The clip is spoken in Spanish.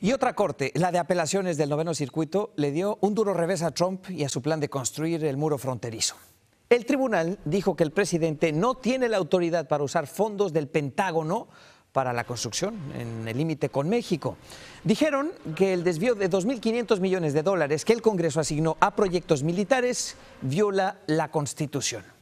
Y otra corte, la de apelaciones del noveno circuito, le dio un duro revés a Trump y a su plan de construir el muro fronterizo. El tribunal dijo que el presidente no tiene la autoridad para usar fondos del Pentágono para la construcción en el límite con México. Dijeron que el desvío de 2.500 millones de dólares que el Congreso asignó a proyectos militares viola la Constitución.